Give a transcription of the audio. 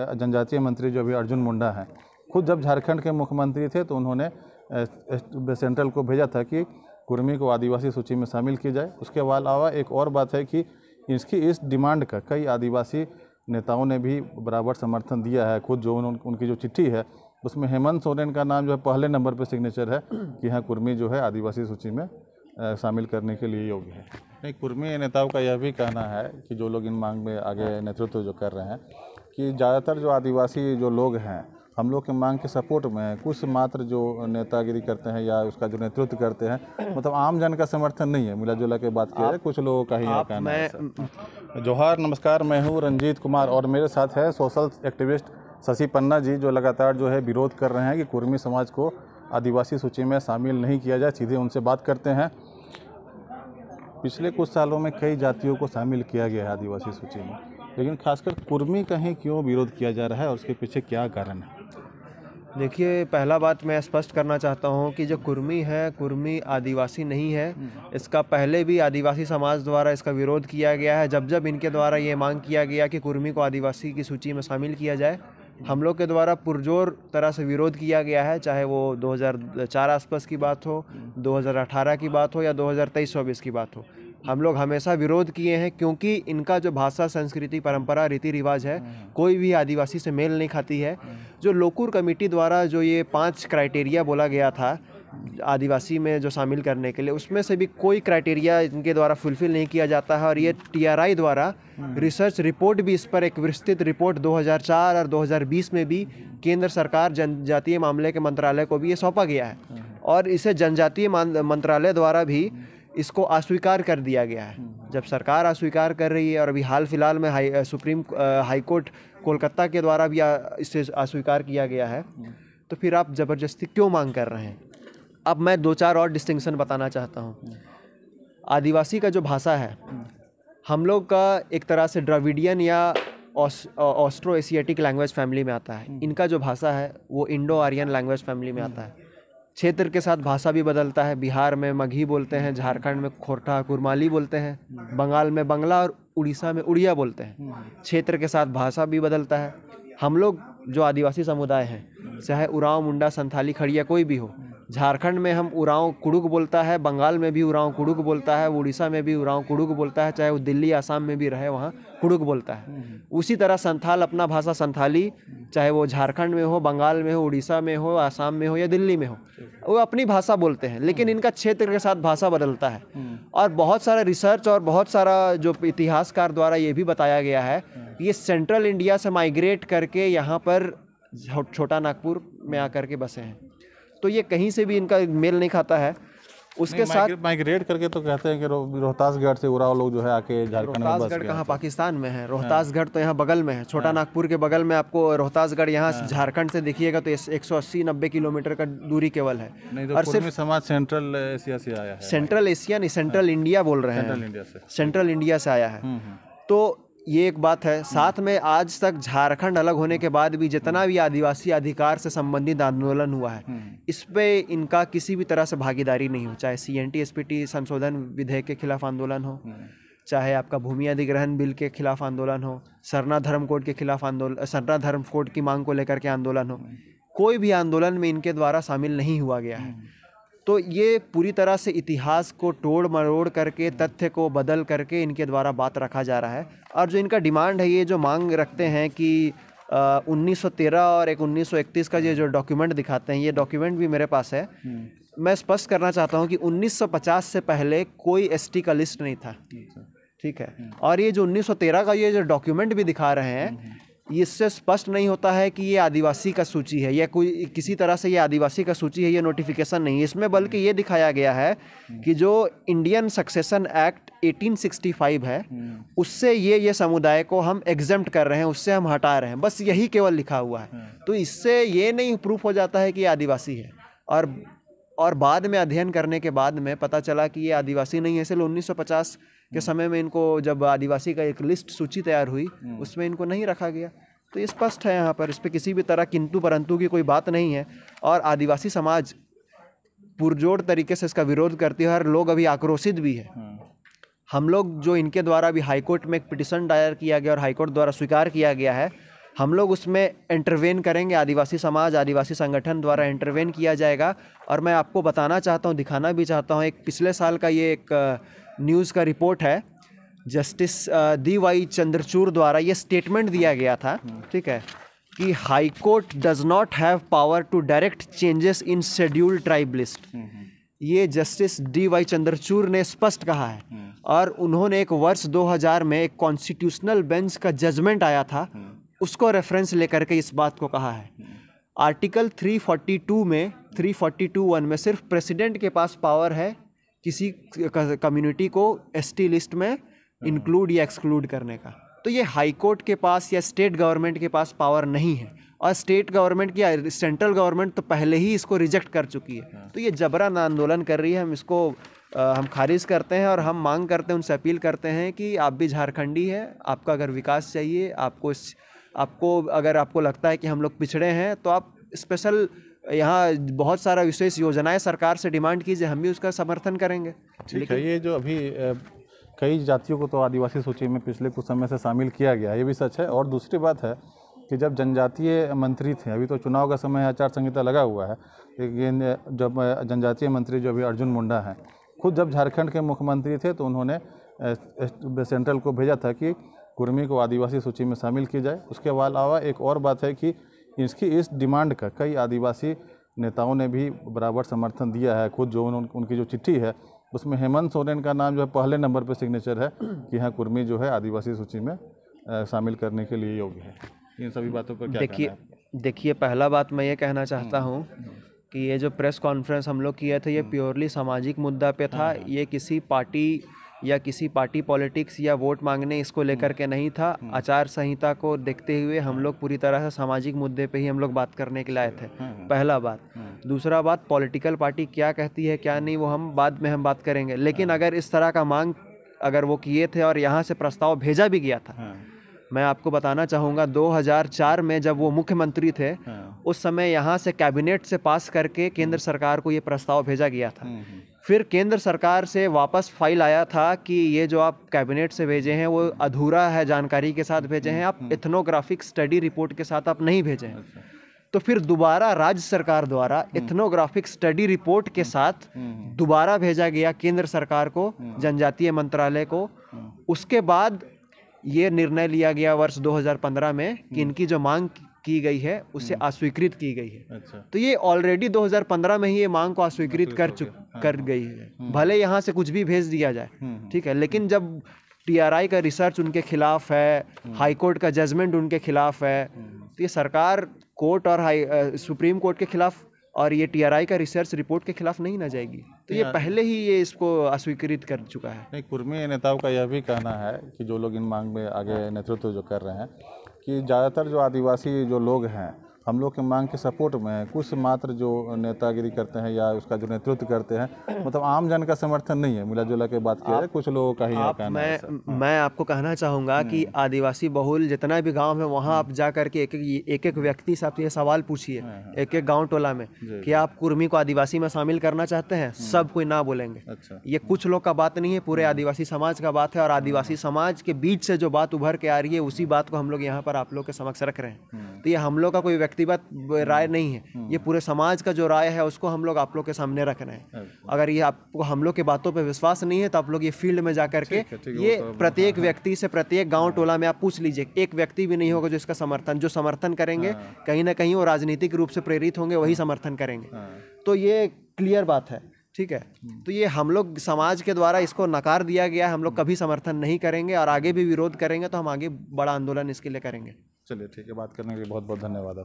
जनजातीय मंत्री जो अभी अर्जुन मुंडा हैं खुद जब झारखंड के मुख्यमंत्री थे तो उन्होंने सेंट्रल को भेजा था कि कुर्मी को आदिवासी सूची में शामिल की जाए उसके अलावा एक और बात है कि इसकी इस डिमांड का कई आदिवासी नेताओं ने भी बराबर समर्थन दिया है खुद जो उन, उनकी जो चिट्ठी है उसमें हेमंत सोरेन का नाम जो है पहले नंबर पर सिग्नेचर है कि हाँ कुर्मी जो है आदिवासी सूची में शामिल करने के लिए योग्य है नहीं कुर्मी नेताओं का यह भी कहना है कि जो लोग इन मांग में आगे नेतृत्व जो कर रहे हैं कि ज़्यादातर जो आदिवासी जो लोग हैं हम लोग के मांग के सपोर्ट में है कुछ मात्र जो नेतागिरी करते हैं या उसका जो नेतृत्व करते हैं मतलब आम जन का समर्थन नहीं है मिला जुला के बात किया है कुछ लोगों का ही यहाँ कहना है जोहार नमस्कार मैं हूँ रंजीत कुमार और मेरे साथ है सोशल एक्टिविस्ट शशि पन्ना जी जो लगातार जो है विरोध कर रहे हैं कि कुर्मी समाज को आदिवासी सूची में शामिल नहीं किया जाए सीधे उनसे बात करते हैं पिछले कुछ सालों में कई जातियों को शामिल किया गया है आदिवासी सूची में लेकिन खासकर कुर्मी का ही क्यों विरोध किया जा रहा है और उसके पीछे क्या कारण है देखिए पहला बात मैं स्पष्ट करना चाहता हूँ कि जो कुर्मी है कुर्मी आदिवासी नहीं है इसका पहले भी आदिवासी समाज द्वारा इसका विरोध किया गया है जब जब इनके द्वारा ये मांग किया गया कि कुर्मी को आदिवासी की सूची में शामिल किया जाए हम लोग के द्वारा पुरजोर तरह से विरोध किया गया है चाहे वो 2004 आसपास की बात हो 2018 की बात हो या 2023-24 की बात हो हम लोग हमेशा विरोध किए हैं क्योंकि इनका जो भाषा संस्कृति परंपरा रीति रिवाज है कोई भी आदिवासी से मेल नहीं खाती है जो लोकुर कमेटी द्वारा जो ये पांच क्राइटेरिया बोला गया था आदिवासी में जो शामिल करने के लिए उसमें से भी कोई क्राइटेरिया इनके द्वारा फुलफिल नहीं किया जाता है और ये टीआरआई द्वारा रिसर्च रिपोर्ट भी इस पर एक विस्तृत रिपोर्ट 2004 और 2020 में भी केंद्र सरकार जनजातीय मामले के मंत्रालय को भी ये सौंपा गया है और इसे जनजातीय मंत्रालय द्वारा भी इसको अस्वीकार कर दिया गया है हम्म। जब सरकार अस्वीकार कर रही है और अभी हाल फिलहाल में high supreme high court Kolkata के द्वारा भी इसे अस्वीकार किया गया है हम्म। तो फिर आप ज़बरदस्ती क्यों मांग कर रहे हैं अब मैं दो चार और डिस्टिंक्शन बताना चाहता हूँ हम्म। आदिवासी का जो भाषा है हम लोग का एक तरह से ड्रविडियन या ऑस्ट्रो एशियाटिक लैंग्वेज फैमिली में आता है इनका जो भाषा है वो इंडो आर्यन लैंग्वेज फैमिली में आता है क्षेत्र के साथ भाषा भी बदलता है बिहार में मघी बोलते हैं झारखंड में खोरठा कुरमाली बोलते हैं बंगाल में बंगला और उड़ीसा में उड़िया बोलते हैं क्षेत्र के साथ भाषा भी बदलता है हम लोग जो आदिवासी समुदाय हैं चाहे उराव मुंडा संथाली खड़िया कोई भी हो झारखंड में हम उराँव कुड़ुक बोलता है बंगाल में भी उड़ाँव कुड़ुक बोलता है उड़ीसा में भी उराँव कुड़ुक बोलता है चाहे वो दिल्ली आसाम में भी रहे वहाँ कुड़ुक बोलता है हम्म, हम्म। उसी तरह संथाल अपना भाषा संथाली चाहे वो झारखंड में हो बंगाल में हो उड़ीसा में हो आसाम में हो या दिल्ली में हो वो अपनी भाषा बोलते हैं लेकिन हम्म। इनका क्षेत्र के साथ भाषा बदलता है और बहुत सारा रिसर्च और बहुत सारा जो इतिहासकार द्वारा ये भी बताया गया है ये सेंट्रल इंडिया से माइग्रेट करके यहाँ पर छोटा नागपुर में आकर के बसे हैं तो ये कहीं से भी इनका मेल नहीं खाता है उसके साथ माइग्रेट करके तो कहते हैं कि रोहतासगढ़ से उराव लोग जो है आके झारखंड रोहतासगढ़ कहाँ पाकिस्तान में है हाँ। रोहतासगढ़ तो यहाँ बगल में है छोटा हाँ। नागपुर के बगल में आपको रोहतासगढ़ यहाँ हाँ। झारखंड से देखिएगा तो एक सौ अस्सी नब्बे किलोमीटर का दूरी केवल है तो और सिर्फ समाज सेंट्रल एशिया से आया है सेंट्रल एशिया नहीं सेंट्रल इंडिया बोल रहे हैं सेंट्रल इंडिया से आया है हम्म, हम्म। तो ये एक बात है साथ में आज तक झारखंड अलग होने के बाद भी जितना भी आदिवासी अधिकार से संबंधित आंदोलन हुआ है हम्म। इस पर इनका किसी भी तरह से भागीदारी नहीं हो चाहे C N T S P T संशोधन विधेयक के खिलाफ आंदोलन हो हम्म। चाहे आपका भूमि अधिग्रहण बिल के खिलाफ आंदोलन हो सरना धर्म कोड के खिलाफ आंदोलन सरना धर्म कोड की मांग को लेकर के आंदोलन हो हम्म। कोई भी आंदोलन में इनके द्वारा शामिल नहीं हुआ गया है हम्म। तो ये पूरी तरह से इतिहास को तोड़ मरोड़ करके तथ्य को बदल करके इनके द्वारा बात रखा जा रहा है और जो इनका डिमांड है ये जो मांग रखते हैं कि उन्नीस और एक 1931 का ये जो डॉक्यूमेंट दिखाते हैं ये डॉक्यूमेंट भी मेरे पास है हम्म। मैं स्पष्ट करना चाहता हूँ कि 1950 से पहले कोई एस का लिस्ट नहीं था अच्छा। ठीक है हम्म। और ये जो 1913 का ये जो डॉक्यूमेंट भी दिखा रहे हैं हम्म, इससे स्पष्ट नहीं होता है कि ये आदिवासी का सूची है या कोई किसी तरह से ये आदिवासी का सूची है ये नोटिफिकेशन नहीं है इसमें बल्कि ये दिखाया गया है कि जो इंडियन सक्सेशन एक्ट 1865 है हम्म। उससे ये ये समुदाय को हम एग्जेम्प्ट कर रहे हैं उससे हम हटा रहे हैं बस यही केवल लिखा हुआ है हम्म। तो इससे ये नहीं प्रूफ हो जाता है कि आदिवासी है और और बाद में अध्ययन करने के बाद में पता चला कि ये आदिवासी नहीं है सिर्फ 1950 के हम्म। समय में इनको जब आदिवासी का एक लिस्ट सूची तैयार हुई हम्म। उसमें इनको नहीं रखा गया तो ये स्पष्ट है यहाँ पर इस पर किसी भी तरह किंतु परंतु की कोई बात नहीं है और आदिवासी समाज पुरजोर तरीके से इसका विरोध करती है और लोग अभी आक्रोशित भी है हम्म। हम लोग जो इनके द्वारा अभी हाईकोर्ट में एक पिटिशन दायर किया गया और हाईकोर्ट द्वारा स्वीकार किया गया है हम लोग उसमें इंटरवेन करेंगे आदिवासी समाज आदिवासी संगठन द्वारा इंटरवेन किया जाएगा और मैं आपको बताना चाहता हूँ दिखाना भी चाहता हूँ एक पिछले साल का ये एक न्यूज़ का रिपोर्ट है जस्टिस डी वाई चंद्रचूर द्वारा ये स्टेटमेंट दिया गया था ठीक है कि high court does not have power to direct changes in schedule tribe list ये जस्टिस डी वाई चंद्रचूर ने स्पष्ट कहा है और उन्होंने एक वर्ष 2000 में एक कॉन्स्टिट्यूशनल बेंच का जजमेंट आया था उसको रेफरेंस लेकर के इस बात को कहा है आर्टिकल 342 में 342 वन में सिर्फ प्रेसिडेंट के पास पावर है किसी कम्युनिटी को एसटी लिस्ट में इंक्लूड या एक्सक्लूड करने का तो ये हाई कोर्ट के पास या स्टेट गवर्नमेंट के पास पावर नहीं है और स्टेट गवर्नमेंट की सेंट्रल गवर्नमेंट तो पहले ही इसको रिजेक्ट कर चुकी है तो ये जबरन आंदोलन कर रही है हम इसको आ, हम खारिज करते हैं और हम मांग करते हैं उनसे अपील करते हैं कि आप भी झारखंडी है आपका अगर विकास चाहिए आपको इस आपको अगर आपको लगता है कि हम लोग पिछड़े हैं तो आप स्पेशल यहाँ बहुत सारा विशेष योजनाएं सरकार से डिमांड कीजिए हम भी उसका समर्थन करेंगे ठीक है ये जो अभी कई जातियों को तो आदिवासी सूची में पिछले कुछ समय से शामिल किया गया ये भी सच है और दूसरी बात है कि जब जनजातीय मंत्री थे अभी तो चुनाव का समय आचार संहिता लगा हुआ है लेकिन जब जनजातीय मंत्री जो अभी अर्जुन मुंडा हैं खुद जब झारखंड के मुख्यमंत्री थे तो उन्होंने सेंट्रल को भेजा था कि कुर्मी को आदिवासी सूची में शामिल किया जाए उसके अलावा एक और बात है कि इसकी इस डिमांड का कई आदिवासी नेताओं ने भी बराबर समर्थन दिया है खुद जो उन, उनकी जो चिट्ठी है उसमें हेमंत सोरेन का नाम जो है पहले नंबर पर सिग्नेचर है कि हाँ कुर्मी जो है आदिवासी सूची में शामिल करने के लिए योग्य है इन सभी बातों पर देखिए देखिए पहला बात मैं ये कहना चाहता हम्म। हूँ कि ये जो प्रेस कॉन्फ्रेंस हम लोग किए थे ये हम्म। प्योरली सामाजिक मुद्दा पे था हाँ, हाँ। ये किसी पार्टी या किसी पार्टी पॉलिटिक्स या वोट मांगने इसको लेकर के नहीं था हम्म। आचार संहिता को देखते हुए हम लोग पूरी तरह से सामाजिक मुद्दे पे ही हम लोग बात करने के लिए थे हम्म, हम्म। पहला बात दूसरा बात पॉलिटिकल पार्टी क्या कहती है क्या नहीं वो हम बाद में हम बात करेंगे लेकिन हाँ। अगर इस तरह का मांग अगर वो किए थे और यहाँ से प्रस्ताव भेजा भी गया था हाँ। मैं आपको बताना चाहूँगा 2004 में जब वो मुख्यमंत्री थे हाँ। उस समय यहाँ से कैबिनेट से पास करके केंद्र सरकार को ये प्रस्ताव भेजा गया था फिर केंद्र सरकार से वापस फाइल आया था कि ये जो आप कैबिनेट से भेजे हैं वो अधूरा है जानकारी के साथ भेजे हैं आप इथनोग्राफिक स्टडी रिपोर्ट के साथ आप नहीं भेजे हैं अच्छा। तो फिर दोबारा राज्य सरकार द्वारा इथनोग्राफिक स्टडी रिपोर्ट के हम्म। साथ हम्म। दोबारा भेजा गया केंद्र सरकार को हम्म। जनजातीय मंत्रालय को उसके बाद ये निर्णय लिया गया वर्ष 2015 में कि इनकी जो मांग की गई है उसे हम्म। अस्वीकृत की गई है अच्छा। तो ये ऑलरेडी 2015 में ही ये मांग को अस्वीकृत कर चुक हाँ। कर हाँ। गई है हम्म। भले यहाँ से कुछ भी भेज दिया जाए हम्म, ठीक है लेकिन जब टीआरआई का रिसर्च उनके खिलाफ है हाईकोर्ट का जजमेंट उनके खिलाफ है तो ये सरकार कोर्ट और हाई सुप्रीम कोर्ट के खिलाफ और ये टीआरआई का रिसर्च रिपोर्ट के खिलाफ नहीं ना जाएगी तो ये पहले ही ये इसको अस्वीकृत कर चुका है नहीं पूर्वी नेताओं का यह भी कहना है कि जो लोग इन मांग में आगे हाँ। नेतृत्व जो कर रहे हैं कि ज़्यादातर जो आदिवासी जो लोग हैं हम लोग के मांग के सपोर्ट में है कुछ मात्र जो नेतागिरी करते हैं या उसका जो नेतृत्व करते हैं मतलब आम जन का समर्थन नहीं है मिला जुला के बात किया कुछ लोगों का ही कहना मैं है हाँ। मैं आपको कहना चाहूँगा कि हम्म। आदिवासी बहुल जितना भी गांव है वहाँ आप हम्म। जा करके एक एक एक एक व्यक्ति से आप ये सवाल पूछिए हाँ, हाँ। एक एक गाँव टोला में कि आप कुर्मी को आदिवासी में शामिल करना चाहते हैं हम्म। सब कोई ना बोलेंगे अच्छा। ये कुछ लोग का बात नहीं है पूरे आदिवासी समाज का बात है और आदिवासी समाज के बीच से जो बात उभर के आ रही है उसी बात को हम लोग यहाँ पर आप लोग के समक्ष रख रहे हैं तो ये हम लोग का कोई व्यक्ति व्यक्तिगत हम्म। राय नहीं है हम्म। ये पूरे समाज का जो राय है उसको हम लोग आप लोग के सामने रख रहे हैं अगर ये आपको हम लोग के बातों पर विश्वास नहीं है तो आप लोग ये फील्ड में जा करके ये तो- प्रत्येक हाँ, हाँ। व्यक्ति से प्रत्येक गाँव हाँ। टोला में आप पूछ लीजिए एक व्यक्ति भी नहीं होगा जो इसका समर्थन जो समर्थन करेंगे कहीं ना कहीं वो राजनीतिक रूप से प्रेरित होंगे वही समर्थन करेंगे तो ये क्लियर बात है ठीक है हम्म। तो ये हम लोग समाज के द्वारा इसको नकार दिया गया है हम लोग कभी समर्थन नहीं करेंगे और आगे भी विरोध करेंगे तो हम आगे बड़ा आंदोलन इसके लिए करेंगे चलिए ठीक है बात करने के लिए बहुत बहुत धन्यवाद